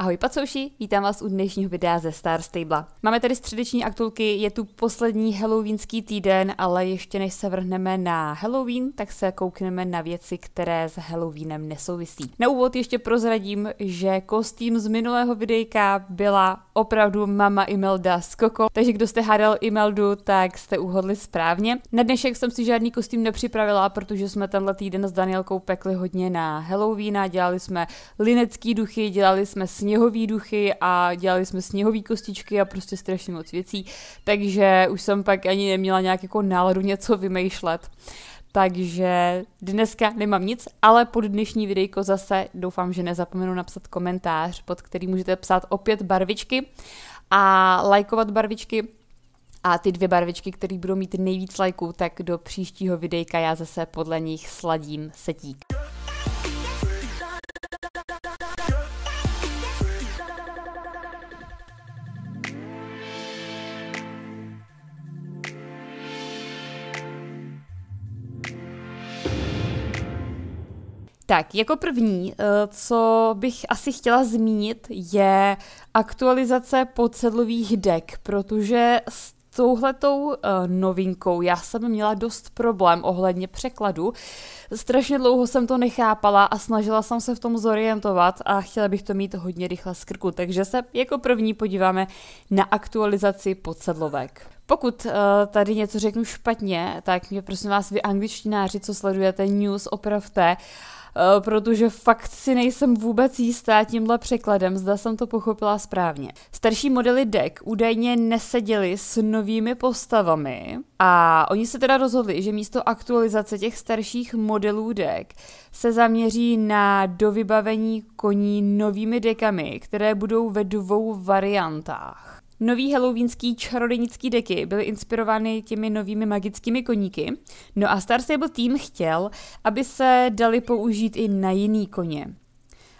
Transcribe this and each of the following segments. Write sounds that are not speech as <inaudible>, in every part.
Ahoj pacouši, vítám vás u dnešního videa ze Star Stable. Máme tady středeční aktulky, je tu poslední halloweenský týden, ale ještě než se vrhneme na Halloween, tak se koukneme na věci, které s Halloweenem nesouvisí. Na úvod ještě prozradím, že kostým z minulého videjka byla opravdu mama Imelda z Koko, takže kdo jste hádal Imeldu, tak jste uhodli správně. Na dnešek jsem si žádný kostým nepřipravila, protože jsme tenhle týden s Danielkou pekli hodně na Halloween a dělali jsme linecký duchy, dělali jsme sně sněhový duchy a dělali jsme sněhový kostičky a prostě strašně moc věcí, takže už jsem pak ani neměla nějak jako náladu něco vymýšlet. Takže dneska nemám nic, ale pod dnešní videjko zase doufám, že nezapomenu napsat komentář, pod který můžete psát opět barvičky a lajkovat barvičky. A ty dvě barvičky, které budou mít nejvíc lajků, tak do příštího videjka já zase podle nich sladím setík. Tak, jako první, eh, co bych asi chtěla zmínit, je aktualizace podsedlových dek, protože s touhletou eh, novinkou já jsem měla dost problém ohledně překladu. Strašně dlouho jsem to nechápala a snažila jsem se v tom zorientovat a chtěla bych to mít hodně rychle z krku, takže se jako první podíváme na aktualizaci podsedlovek. Pokud uh, tady něco řeknu špatně, tak mě prosím vás, vy angličtináři, co sledujete news, opravte. Uh, Eh, protože fakt si nejsem vůbec jistá tímhle překladem, zda jsem to pochopila správně. Starší modely deck údajně neseděly s novými postavami a oni se teda rozhodli, že místo aktualizace těch starších modelů deck se zaměří na dovybavení koní novými dekami, které budou ve dvou variantách. Nový halloweenský čarodějnický deky byly inspirovány těmi novými magickými koníky. No a Star Stable tým chtěl, aby se dali použít i na jiný koně.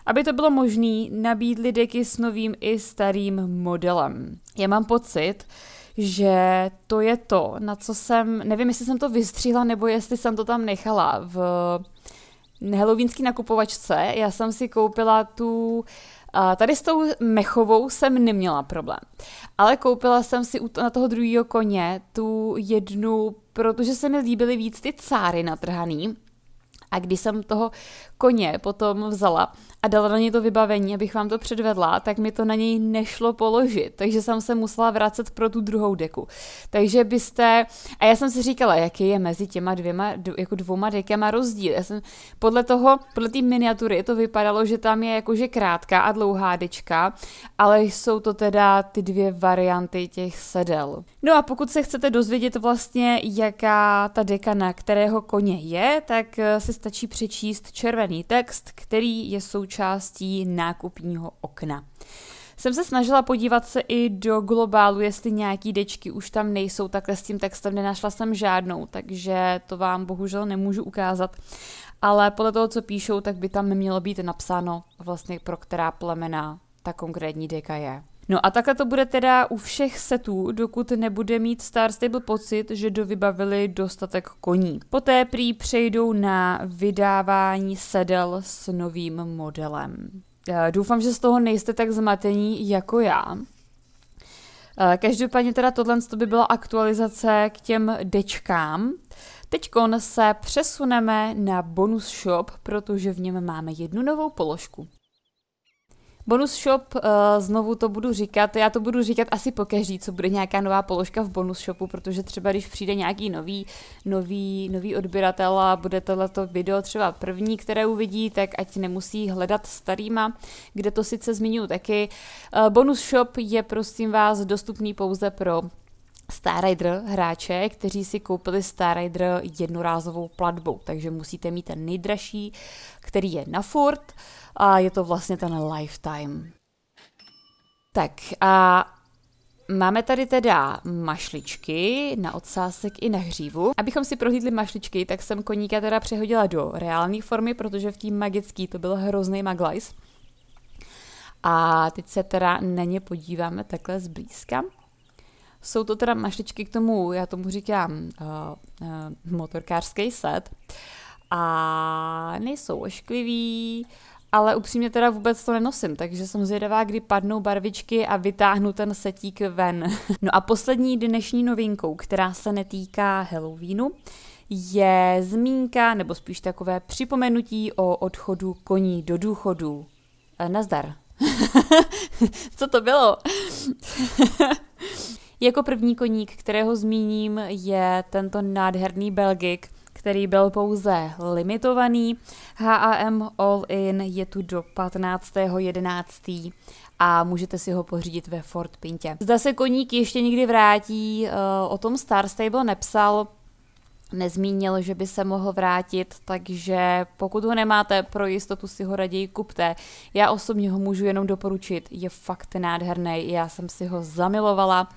Aby to bylo možné, nabídli deky s novým i starým modelem. Já mám pocit, že to je to, na co jsem, nevím, jestli jsem to vystříhla, nebo jestli jsem to tam nechala v halloweenský nakupovačce. Já jsem si koupila tu a tady s tou mechovou jsem neměla problém. Ale koupila jsem si na toho druhého koně tu jednu, protože se mi líbily víc ty cáry natrhaný. A když jsem toho koně potom vzala, a dala na něj to vybavení, abych vám to předvedla, tak mi to na něj nešlo položit, takže jsem se musela vracet pro tu druhou deku. Takže byste, a já jsem si říkala, jaký je mezi těma dvěma, jako dvouma dekama rozdíl. Já jsem, podle toho, podle té miniatury to vypadalo, že tam je jakože krátká a dlouhá dečka, ale jsou to teda ty dvě varianty těch sedel. No a pokud se chcete dozvědět vlastně, jaká ta deka na kterého koně je, tak eh, si stačí přečíst červený text, který je součástí součástí nákupního okna. Jsem se snažila podívat se i do globálu, jestli nějaký dečky už tam nejsou, takhle s tím textem nenašla jsem žádnou, takže to vám bohužel nemůžu ukázat. Ale podle toho, co píšou, tak by tam mělo být napsáno vlastně pro která plemena ta konkrétní deka je. No a takhle to bude teda u všech setů, dokud nebude mít Star Stable pocit, že dovybavili dostatek koní. Poté prý přejdou na vydávání sedel s novým modelem. Doufám, že z toho nejste tak zmatení jako já. Eh, každopádně teda tohle by byla aktualizace k těm dečkám. Teď se přesuneme na bonus shop, protože v něm máme jednu novou položku. Bonus shop, eh, znovu to budu říkat, já to budu říkat asi po každý, co bude nějaká nová položka v bonus shopu, protože třeba když přijde nějaký nový, nový, nový odběratel a bude tohleto video třeba první, které uvidí, tak ať nemusí hledat starýma, kde to sice zmiňuji taky. Eh, bonus shop je prosím vás dostupný pouze pro Star Rider hráče, kteří si koupili Star Rider jednorázovou platbou, takže musíte mít ten nejdražší, který je na furt a je to vlastně ten lifetime. Tak a Máme tady teda mašličky na odsásek i na hřívu. Abychom si prohlídli mašličky, tak jsem koníka teda přehodila do reální formy, protože v tím magický to byl hrozný maglajs. A teď se teda na ně podíváme takhle zblízka. Jsou to teda mašličky k tomu, já tomu říkám uh, uh, motorkářský set. A nejsou ošklivý, ale upřímně teda vůbec to nenosím, takže jsem zvědavá, kdy padnou barvičky a vytáhnu ten setík ven. <laughs> No a poslední dnešní novinkou, která se netýká Halloweenu, je zmínka, nebo spíš takové připomenutí o odchodu koní do důchodu. Eh, nazdar. <laughs> Co to bylo? <laughs> Jako první koník, kterého zmíním, je tento nádherný Belgik, který byl pouze limitovaný. HAM All In je tu do 15.11. a můžete si ho pořídit ve Fort Pintě. Zda se koník ještě někdy vrátí, eh, o tom Star Stable nepsal, nezmínil, že by se mohl vrátit, takže pokud ho nemáte, pro jistotu si ho raději kupte. Já osobně ho můžu jenom doporučit, je fakt nádherný, já jsem si ho zamilovala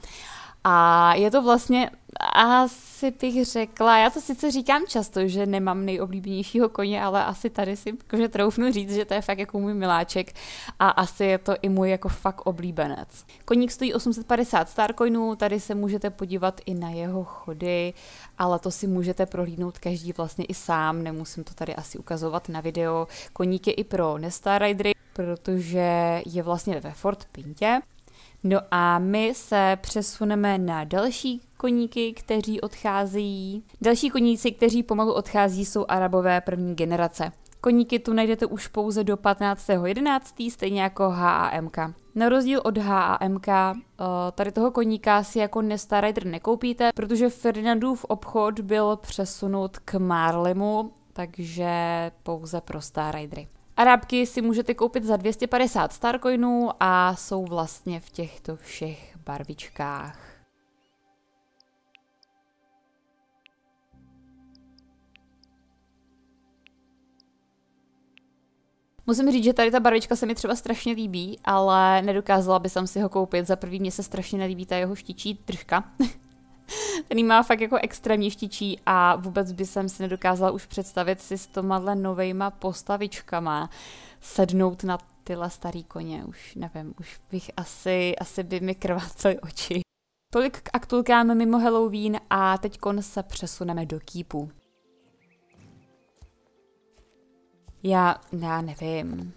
a je to vlastně, asi bych řekla, já to sice říkám často, že nemám nejoblíbenějšího koně, ale asi tady si že troufnu říct, že to je fakt jako můj miláček a asi je to i můj jako fakt oblíbenec. Koník stojí 850 starcoinů, tady se můžete podívat i na jeho chody, ale to si můžete prohlídnout každý vlastně i sám, nemusím to tady asi ukazovat na video. Koník je i pro nestar ridery, protože je vlastně ve Fort Pintě No a my se přesuneme na další koníky, kteří odcházejí. Další koníci, kteří pomalu odchází, jsou arabové první generace. Koníky tu najdete už pouze do 15.11. stejně jako HAMK. Na rozdíl od HAMK, eh, tady toho koníka si jako Nesta Rider nekoupíte, protože Ferdinandův obchod byl přesunut k Marlimu, takže pouze pro Star Ridery. Arábky si můžete koupit za 250 starcoinů a jsou vlastně v těchto všech barvičkách. Musím říct, že tady ta barvička se mi třeba strašně líbí, ale nedokázala by jsem si ho koupit. Za prvý mě se strašně nelíbí ta jeho štičí držka. <laughs> Ten má fakt jako extrémně štičí a vůbec by jsem si nedokázala už představit si s tomhle novejma postavičkama sednout na tyhle starý koně, už nevím, už bych asi, asi by mi krvácely oči. Tolik k aktulkám mimo Halloween a teď kon se přesuneme do kýpu. Já, já nevím.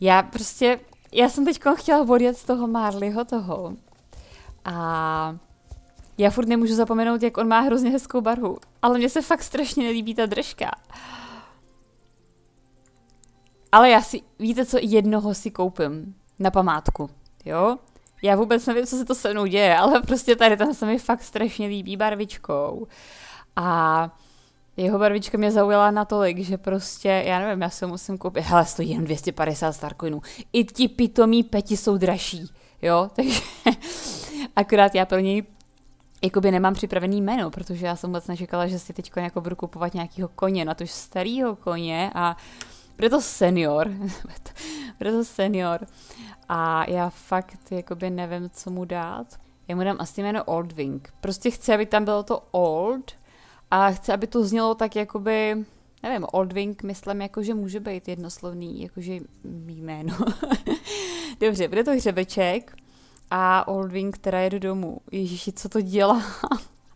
Já prostě, já jsem teď chtěla odjet z toho Marleyho toho, a já furt nemůžu zapomenout, jak on má hrozně hezkou barvu. Ale mně se fakt strašně nelíbí ta držka. Ale já si, víte co, jednoho si koupím na památku, jo? Já vůbec nevím, co se to se mnou děje, ale prostě tady ten se mi fakt strašně líbí barvičkou. A jeho barvička mě zaujala natolik, že prostě, já nevím, já si musím koupit. Hele, stojí jen 250 starcoinů. I ti pitomí peti jsou dražší, jo? <laughs> Takže Akorát já pro něj jakoby nemám připravený menu, protože já jsem vůbec nečekala, že si teď jako budu kupovat nějakého koně, na tož starého koně a proto senior, <laughs> proto senior. A já fakt jakoby nevím, co mu dát. Já mu dám asi jméno Old Wing. Prostě chci, aby tam bylo to old a chci, aby to znělo tak jakoby, nevím, Old Wing myslím, jako, že může být jednoslovný, jakože jméno. <laughs> Dobře, bude to hřebeček a Oldwing, která jede domů. Ježíši, co to dělá,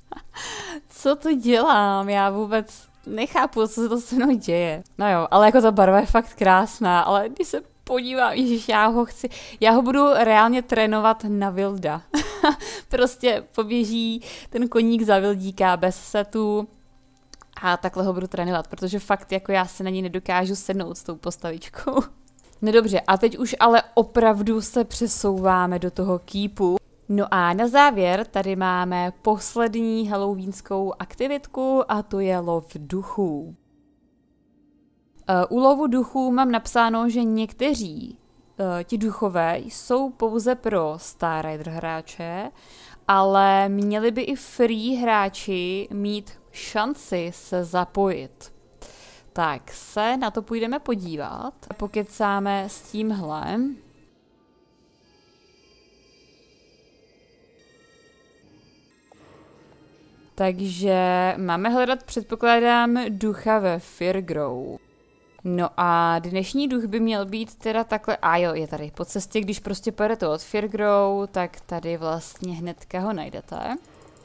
<laughs> co to dělám? Já vůbec nechápu, co se to se mnou děje. No jo, ale jako ta barva je fakt krásná, ale když se podívám, ježíš, já ho chci, já ho budu reálně trénovat na Vilda. <laughs> prostě poběží ten koník za Vildíka bez setu a takhle ho budu trénovat, protože fakt jako já se na ní nedokážu sednout s tou postavičkou. <laughs> No dobře, a teď už ale opravdu se přesouváme do toho kýpu. No a na závěr tady máme poslední halloweenskou aktivitku a to je lov duchů. Eh, u lovu duchů mám napsáno, že někteří eh, ti duchové jsou pouze pro Star Rider hráče, ale měli by i free hráči mít šanci se zapojit tak se na to půjdeme podívat. Pokecáme s tímhle. Takže máme hledat, předpokládám, ducha ve Firgrou. No a dnešní duch by měl být teda takhle, a jo, je tady po cestě, když prostě pojedete od Firgrou, tak tady vlastně hnedka ho najdete.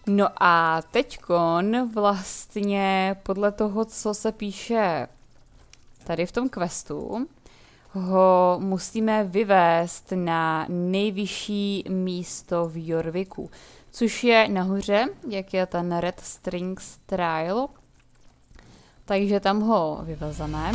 No a teďkon vlastně podle toho, co se píše tady v tom questu, ho musíme vyvést na nejvyšší místo v Jorviku, což je nahoře, jak je ten Red Strings Trial. Takže tam ho vyvezeme.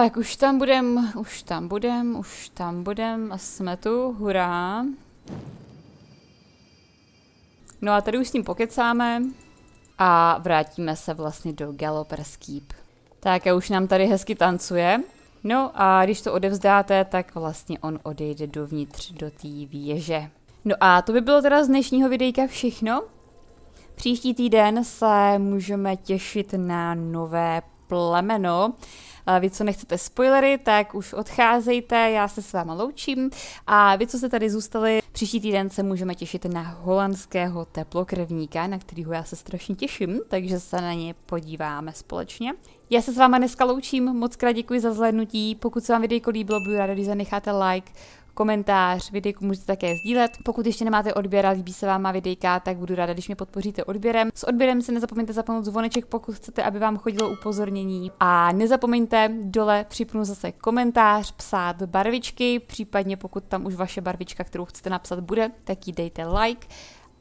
Tak, už tam budem, už tam budem, už tam budem a jsme tu, hurá. No a tady už s ním pokecáme a vrátíme se vlastně do Galloper's Keep. Tak a už nám tady hezky tancuje. No a když to odevzdáte, tak vlastně on odejde dovnitř do té věže. No a to by bylo teda z dnešního videjka všechno. Příští týden se můžeme těšit na nové plemeno. Vy, co nechcete spoilery, tak už odcházejte, já se s váma loučím a vy, co se tady zůstali, příští týden se můžeme těšit na holandského teplokrevníka, na kterého já se strašně těším, takže se na ně podíváme společně. Já se s váma dneska loučím, moc krát děkuji za zhlédnutí, pokud se vám videjko líbilo, budu ráda, když zanecháte like, komentář, videjku můžete také sdílet. Pokud ještě nemáte odběr a líbí se vám má videjka, tak budu ráda, když mě podpoříte odběrem. S odběrem se nezapomeňte zapnout zvoneček, pokud chcete, aby vám chodilo upozornění. A nezapomeňte dole připnout zase komentář, psát barvičky, případně pokud tam už vaše barvička, kterou chcete napsat, bude, tak jí dejte like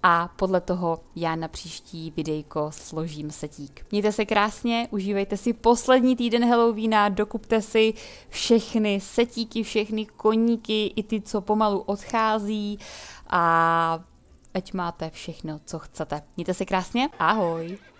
a podle toho já na příští videjko složím setík. Mějte se krásně, užívejte si poslední týden Halloweena, dokupte si všechny setíky, všechny koníky, i ty, co pomalu odchází a ať máte všechno, co chcete. Mějte se krásně, ahoj!